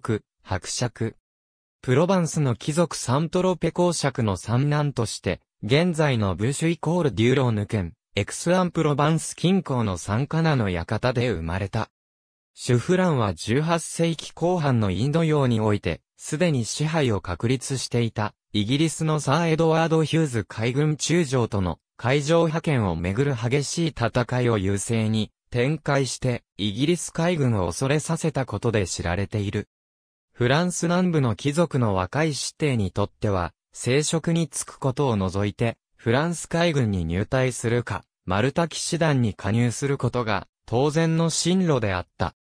国、伯爵。プロヴァンスの貴族サントロペ公爵の三男として、現在のブーシュイコールデューローヌ県、エクスアンプロヴァンス近郊のサンカナの館で生まれた。シュフランは18世紀後半のインド洋において、すでに支配を確立していた、イギリスのサー・エドワード・ヒューズ海軍中将との海上派遣をめぐる激しい戦いを優勢に展開して、イギリス海軍を恐れさせたことで知られている。フランス南部の貴族の若い子弟にとっては、聖職に就くことを除いて、フランス海軍に入隊するか、マルタ騎士団に加入することが、当然の進路であった。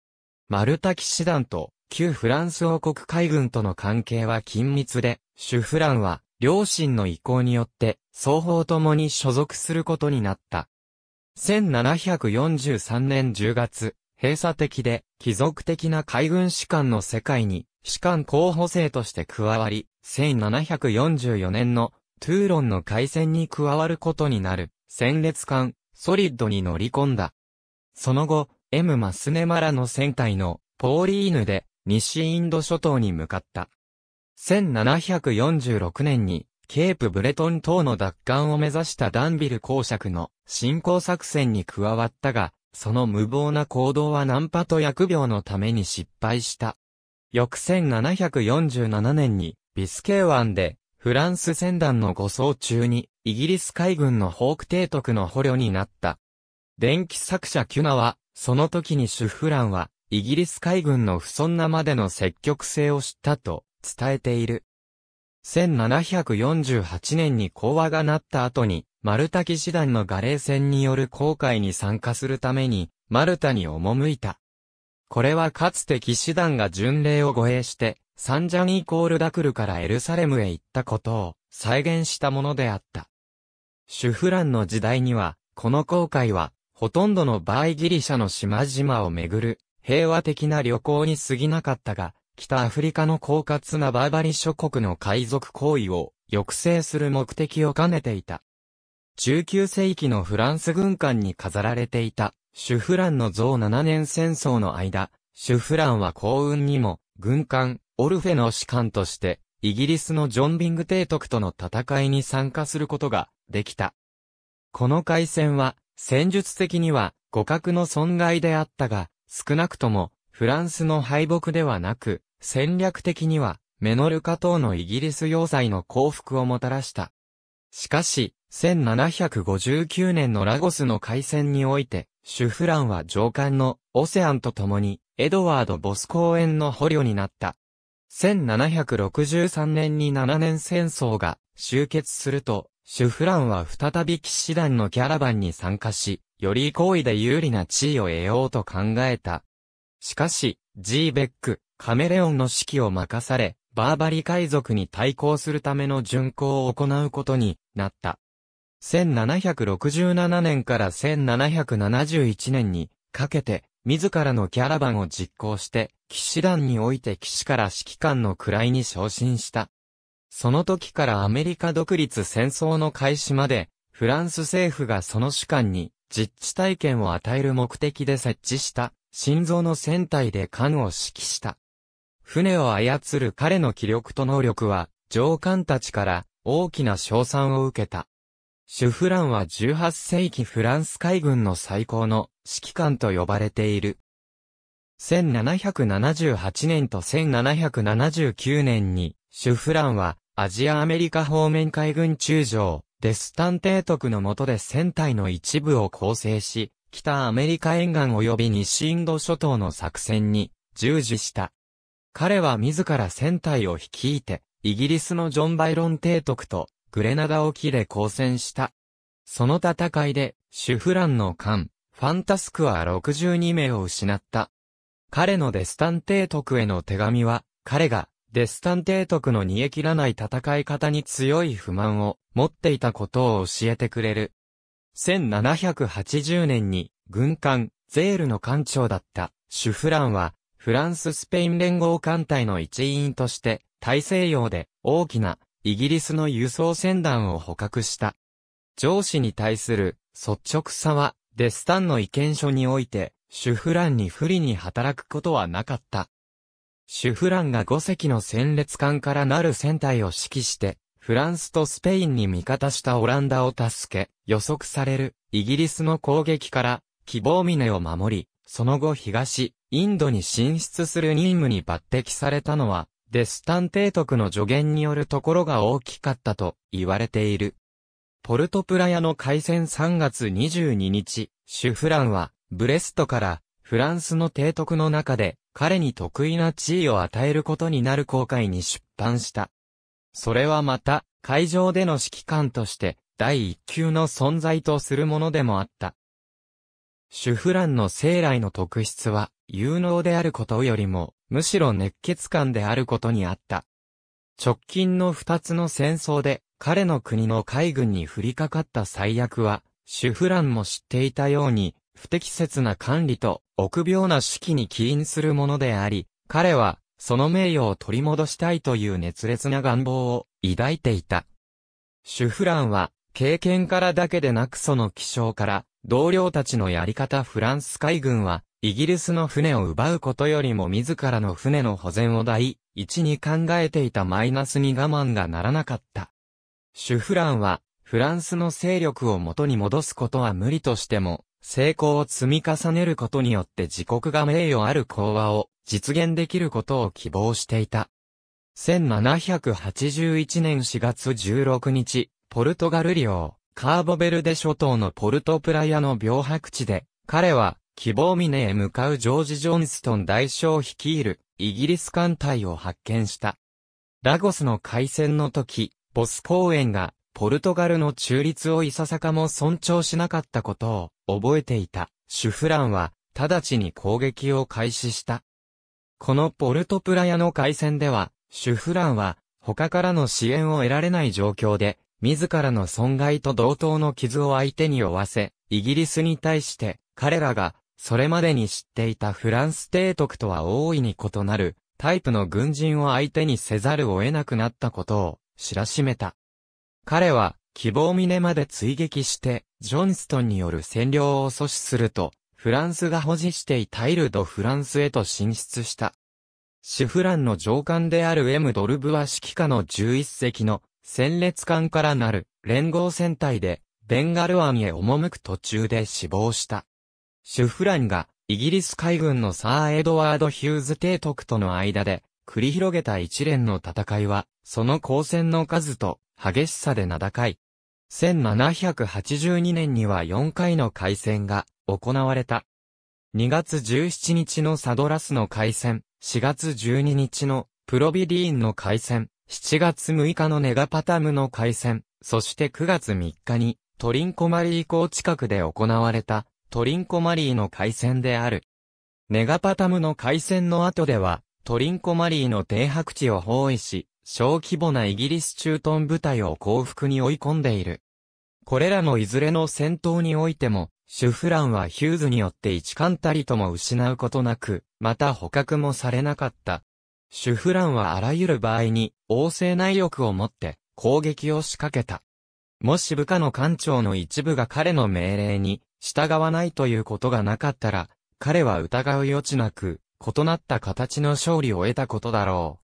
マルタ騎士団と、旧フランス王国海軍との関係は緊密で、シュフランは、両親の意向によって、双方ともに所属することになった。1743年10月、閉鎖的で、貴族的な海軍士官の世界に、士官候補生として加わり、1744年のトゥーロンの海戦に加わることになる、戦列艦、ソリッドに乗り込んだ。その後、M マスネマラの船体の、ポーリーヌで、西インド諸島に向かった。1746年に、ケープブレトン島の奪還を目指したダンビル公爵の侵攻作戦に加わったが、その無謀な行動はナンパと薬病のために失敗した。翌1747年に、ビスケー湾で、フランス船団の護送中に、イギリス海軍のホーク提督の捕虜になった。電気作者キュナは、その時にシュフランは、イギリス海軍の不尊なまでの積極性を知ったと伝えている。1748年に講和がなった後に、マルタ騎士団のガレー戦による航海に参加するために、マルタに赴いた。これはかつて騎士団が巡礼を護衛して、サンジャニーコールダクルからエルサレムへ行ったことを再現したものであった。シュフランの時代には、この航海は、ほとんどの場合ギリシャの島々を巡る、平和的な旅行に過ぎなかったが、北アフリカの狡猾なバーバリ諸国の海賊行為を抑制する目的を兼ねていた。19世紀のフランス軍艦に飾られていた、シュフランの像7年戦争の間、シュフランは幸運にも、軍艦、オルフェの士官として、イギリスのジョン・ビング提督との戦いに参加することが、できた。この海戦は、戦術的には、互角の損害であったが、少なくとも、フランスの敗北ではなく、戦略的には、メノルカ島のイギリス要塞の降伏をもたらした。しかし、1759年のラゴスの海戦において、シュフランは上官のオセアンと共に、エドワード・ボス公園の捕虜になった。1763年に7年戦争が終結すると、シュフランは再び騎士団のキャラバンに参加し、より行為で有利な地位を得ようと考えた。しかし、ジーベック、カメレオンの指揮を任され、バーバリ海賊に対抗するための巡航を行うことになった。1767年から1771年にかけて、自らのキャラバンを実行して、騎士団において騎士から指揮官の位に昇進した。その時からアメリカ独立戦争の開始まで、フランス政府がその主官に実地体験を与える目的で設置した、心臓の船体で艦を指揮した。船を操る彼の気力と能力は、上官たちから大きな賞賛を受けた。シュフランは18世紀フランス海軍の最高の指揮官と呼ばれている。1778年と1779年に、シュフランはアジアアメリカ方面海軍中将、デスタン提督の下で船体の一部を構成し、北アメリカ沿岸及び西インド諸島の作戦に従事した。彼は自ら船体を率いて、イギリスのジョン・バイロン提督とグレナダ沖で交戦した。その戦いで、シュフランの艦、ファンタスクは62名を失った。彼のデスタン提督への手紙は、彼がデスタン提督の煮え切らない戦い方に強い不満を持っていたことを教えてくれる。1780年に軍艦ゼールの艦長だったシュフランはフランススペイン連合艦隊の一員として大西洋で大きなイギリスの輸送船団を捕獲した。上司に対する率直さは、デスタンの意見書において、主婦欄に不利に働くことはなかった。主婦欄が5隻の戦列艦からなる船体を指揮して、フランスとスペインに味方したオランダを助け、予測されるイギリスの攻撃から、希望峰を守り、その後東、インドに進出する任務に抜擢されたのは、デスタン提督の助言によるところが大きかったと言われている。ポルトプラヤの開戦3月22日、シュフランは、ブレストから、フランスの提督の中で、彼に得意な地位を与えることになる公海に出版した。それはまた、会場での指揮官として、第一級の存在とするものでもあった。シュフランの生来の特質は、有能であることよりも、むしろ熱血感であることにあった。直近の二つの戦争で、彼の国の海軍に降りかかった最悪は、主フランも知っていたように、不適切な管理と臆病な指揮に起因するものであり、彼はその名誉を取り戻したいという熱烈な願望を抱いていた。シュフランは経験からだけでなくその気象から同僚たちのやり方フランス海軍はイギリスの船を奪うことよりも自らの船の保全を第一に考えていたマイナスに我慢がならなかった。シュフランは、フランスの勢力を元に戻すことは無理としても、成功を積み重ねることによって自国が名誉ある講和を実現できることを希望していた。1781年4月16日、ポルトガル領、カーボベルデ諸島のポルトプラヤの病白地で、彼は、希望峰へ向かうジョージ・ジョンストン大将率いるイギリス艦隊を発見した。ラゴスの海戦の時、ボス公園がポルトガルの中立をいささかも尊重しなかったことを覚えていたシュフランは直ちに攻撃を開始した。このポルトプラヤの海戦では、シュフランは他からの支援を得られない状況で、自らの損害と同等の傷を相手に負わせ、イギリスに対して彼らがそれまでに知っていたフランス帝徳とは大いに異なる、タイプの軍人を相手にせざるを得なくなったことを知らしめた。彼は、希望峰まで追撃して、ジョンストンによる占領を阻止すると、フランスが保持していたイルド・フランスへと進出した。シフランの上官である M ドルブは指揮下の11隻の戦列艦からなる連合戦隊でベンガル湾へ赴く途中で死亡した。シュフランが、イギリス海軍のサー・エドワード・ヒューズ提督との間で、繰り広げた一連の戦いは、その交戦の数と、激しさで名高い。1782年には4回の海戦が、行われた。2月17日のサドラスの海戦、4月12日のプロビディーンの海戦、7月6日のネガパタムの海戦、そして9月3日にトリンコマリー港近くで行われたトリンコマリーの海戦である。ネガパタムの海戦の後では、トリンコマリーの停泊地を包囲し、小規模なイギリス駐屯部隊を降伏に追い込んでいる。これらのいずれの戦闘においても、主フランはヒューズによって一艦たりとも失うことなく、また捕獲もされなかった。主フランはあらゆる場合に、旺盛内力を持って攻撃を仕掛けた。もし部下の艦長の一部が彼の命令に従わないということがなかったら、彼は疑う余地なく、異なった形の勝利を得たことだろう。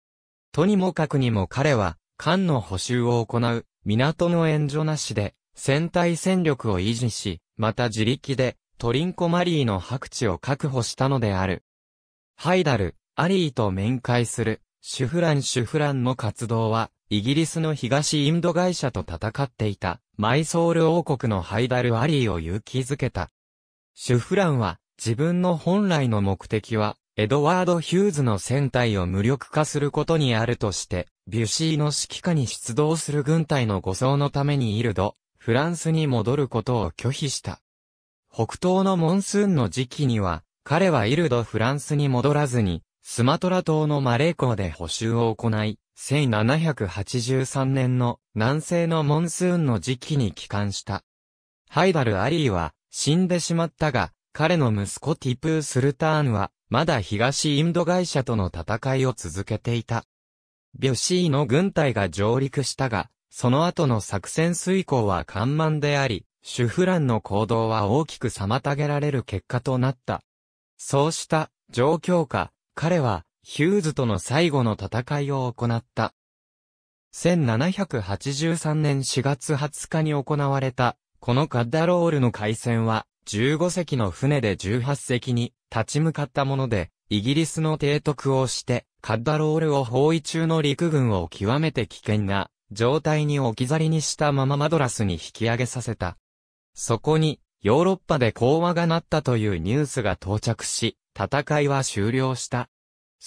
とにもかくにも彼は、艦の補修を行う、港の援助なしで、戦隊戦力を維持し、また自力で、トリンコマリーの白地を確保したのである。ハイダル、アリーと面会する、シュフラン・シュフランの活動は、イギリスの東インド会社と戦っていた、マイソール王国のハイダル・アリーを勇気づけた。シュフランは、自分の本来の目的は、エドワード・ヒューズの船体を無力化することにあるとして、ビュシーの指揮下に出動する軍隊の護送のためにイルド、フランスに戻ることを拒否した。北東のモンスーンの時期には、彼はイルド・フランスに戻らずに、スマトラ島のマレー港で補修を行い、1783年の南西のモンスーンの時期に帰還した。ハイダル・アリーは死んでしまったが、彼の息子ティプー・スルターンは、まだ東インド会社との戦いを続けていた。ビュシーの軍隊が上陸したが、その後の作戦遂行は緩慢であり、シュフランの行動は大きく妨げられる結果となった。そうした状況下、彼はヒューズとの最後の戦いを行った。1783年4月20日に行われた、このカッダロールの海戦は、15隻の船で18隻に立ち向かったもので、イギリスの提督をして、カッダロールを包囲中の陸軍を極めて危険な状態に置き去りにしたままマドラスに引き上げさせた。そこに、ヨーロッパで講和がなったというニュースが到着し、戦いは終了した。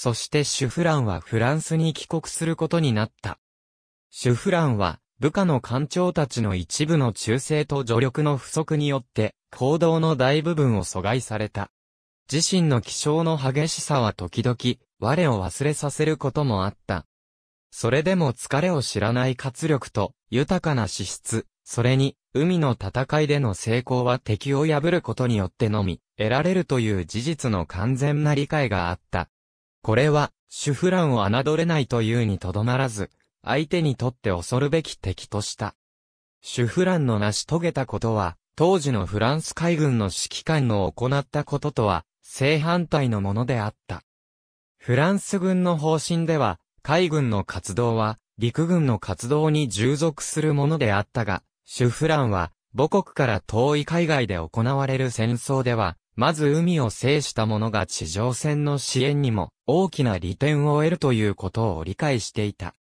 そしてシュフランはフランスに帰国することになった。シュフランは、部下の艦長たちの一部の忠誠と助力の不足によって、行動の大部分を阻害された。自身の気象の激しさは時々、我を忘れさせることもあった。それでも疲れを知らない活力と、豊かな資質、それに、海の戦いでの成功は敵を破ることによってのみ、得られるという事実の完全な理解があった。これは、主フランを侮れないというにとどまらず、相手にとって恐るべき敵とした。主フランの成し遂げたことは、当時のフランス海軍の指揮官の行ったこととは、正反対のものであった。フランス軍の方針では、海軍の活動は、陸軍の活動に従属するものであったが、主フランは、母国から遠い海外で行われる戦争では、まず海を制した者が地上戦の支援にも大きな利点を得るということを理解していた。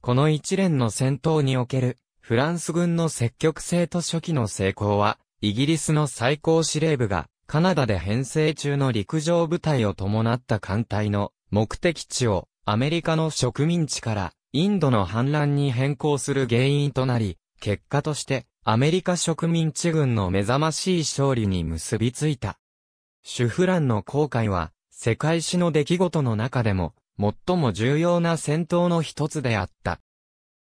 この一連の戦闘におけるフランス軍の積極性と初期の成功は、イギリスの最高司令部がカナダで編成中の陸上部隊を伴った艦隊の目的地をアメリカの植民地からインドの反乱に変更する原因となり、結果としてアメリカ植民地軍の目覚ましい勝利に結びついた。シュフランの航海は、世界史の出来事の中でも、最も重要な戦闘の一つであった。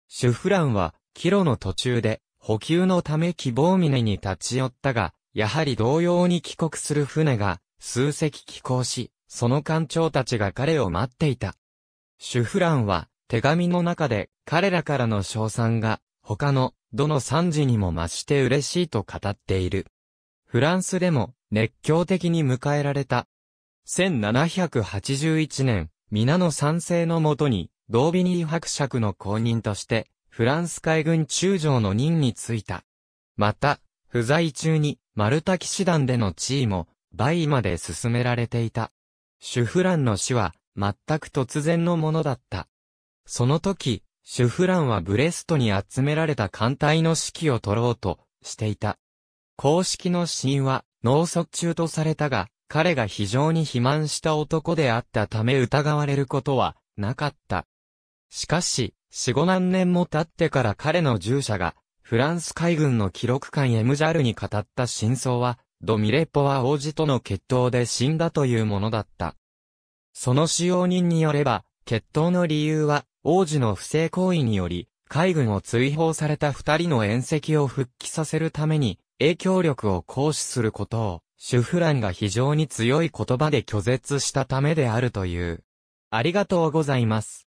シュフランは、帰路の途中で、補給のため希望峰に立ち寄ったが、やはり同様に帰国する船が、数隻寄港し、その艦長たちが彼を待っていた。シュフランは、手紙の中で、彼らからの賞賛が、他の、どの惨事にも増して嬉しいと語っている。フランスでも、熱狂的に迎えられた。1781年、皆の賛成のもとに、ドービニー伯爵の公認として、フランス海軍中将の任に就いた。また、不在中に、マルタ騎士団での地位も、倍まで進められていた。シュフランの死は、全く突然のものだった。その時、シュフランはブレストに集められた艦隊の指揮を取ろうとしていた。公式の死因は脳卒中とされたが、彼が非常に肥満した男であったため疑われることはなかった。しかし、四五何年も経ってから彼の従者が、フランス海軍の記録官エムジャルに語った真相は、ドミレポは王子との決闘で死んだというものだった。その使用人によれば、決闘の理由は、王子の不正行為により、海軍を追放された二人の宴席を復帰させるために、影響力を行使することを、シュフランが非常に強い言葉で拒絶したためであるという。ありがとうございます。